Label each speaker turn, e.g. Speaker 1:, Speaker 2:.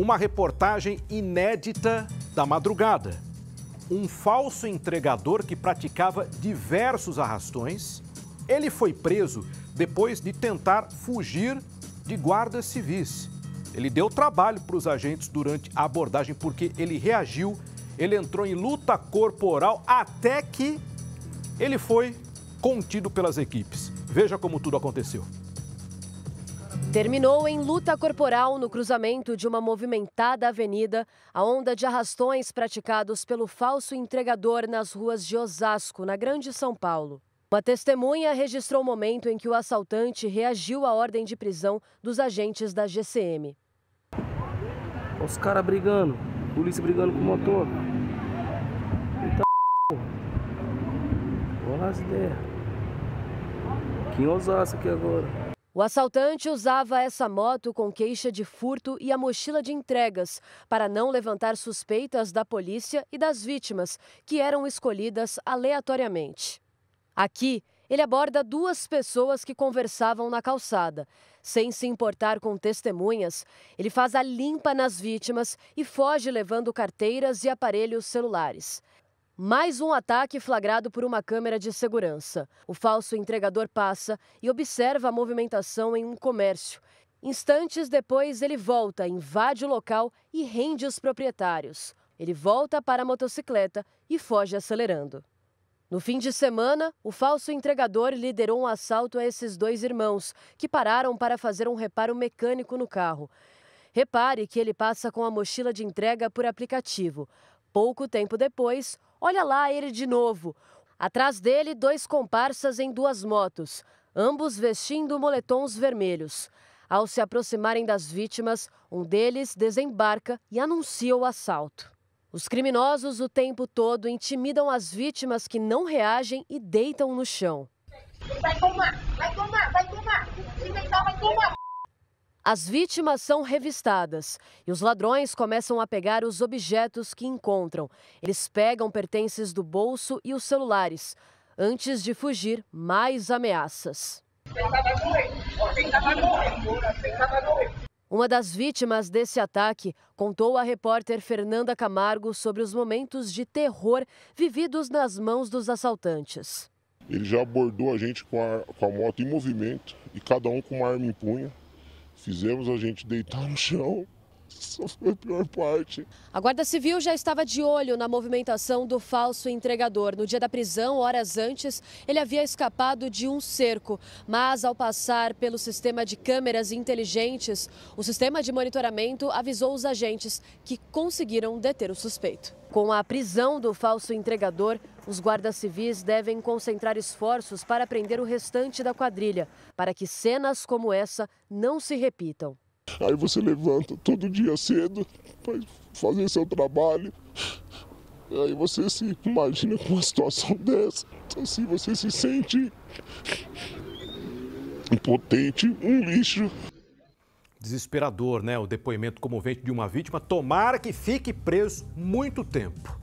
Speaker 1: Uma reportagem inédita da madrugada. Um falso entregador que praticava diversos arrastões. Ele foi preso depois de tentar fugir de guardas civis. Ele deu trabalho para os agentes durante a abordagem porque ele reagiu, ele entrou em luta corporal até que ele foi contido pelas equipes. Veja como tudo aconteceu.
Speaker 2: Terminou em luta corporal no cruzamento de uma movimentada avenida a onda de arrastões praticados pelo falso entregador nas ruas de Osasco, na Grande São Paulo. Uma testemunha registrou o momento em que o assaltante reagiu à ordem de prisão dos agentes da GCM.
Speaker 1: Os caras brigando, polícia brigando com o motor. Eita, Olha as ideias. Aqui em Osasco aqui agora.
Speaker 2: O assaltante usava essa moto com queixa de furto e a mochila de entregas para não levantar suspeitas da polícia e das vítimas, que eram escolhidas aleatoriamente. Aqui, ele aborda duas pessoas que conversavam na calçada. Sem se importar com testemunhas, ele faz a limpa nas vítimas e foge levando carteiras e aparelhos celulares. Mais um ataque flagrado por uma câmera de segurança. O falso entregador passa e observa a movimentação em um comércio. Instantes depois, ele volta, invade o local e rende os proprietários. Ele volta para a motocicleta e foge acelerando. No fim de semana, o falso entregador liderou um assalto a esses dois irmãos, que pararam para fazer um reparo mecânico no carro. Repare que ele passa com a mochila de entrega por aplicativo. Pouco tempo depois, Olha lá ele de novo. Atrás dele, dois comparsas em duas motos, ambos vestindo moletons vermelhos. Ao se aproximarem das vítimas, um deles desembarca e anuncia o assalto. Os criminosos o tempo todo intimidam as vítimas que não reagem e deitam no chão. Vai tomar, vai tomar,
Speaker 1: vai tomar. Vai tomar.
Speaker 2: As vítimas são revistadas e os ladrões começam a pegar os objetos que encontram. Eles pegam pertences do bolso e os celulares. Antes de fugir, mais ameaças. Uma das vítimas desse ataque contou à repórter Fernanda Camargo sobre os momentos de terror vividos nas mãos dos assaltantes.
Speaker 1: Ele já abordou a gente com a, com a moto em movimento e cada um com uma arma em punho Fizemos a gente deitar no chão.
Speaker 2: Essa foi a pior parte. A Guarda Civil já estava de olho na movimentação do falso entregador. No dia da prisão, horas antes, ele havia escapado de um cerco. Mas, ao passar pelo sistema de câmeras inteligentes, o sistema de monitoramento avisou os agentes que conseguiram deter o suspeito. Com a prisão do falso entregador, os guardas civis devem concentrar esforços para prender o restante da quadrilha, para que cenas como essa não se repitam.
Speaker 1: Aí você levanta todo dia cedo para fazer seu trabalho. Aí você se imagina com uma situação dessa. Assim você se sente impotente, um lixo. Desesperador, né? O depoimento comovente de uma vítima. Tomara que fique preso muito tempo.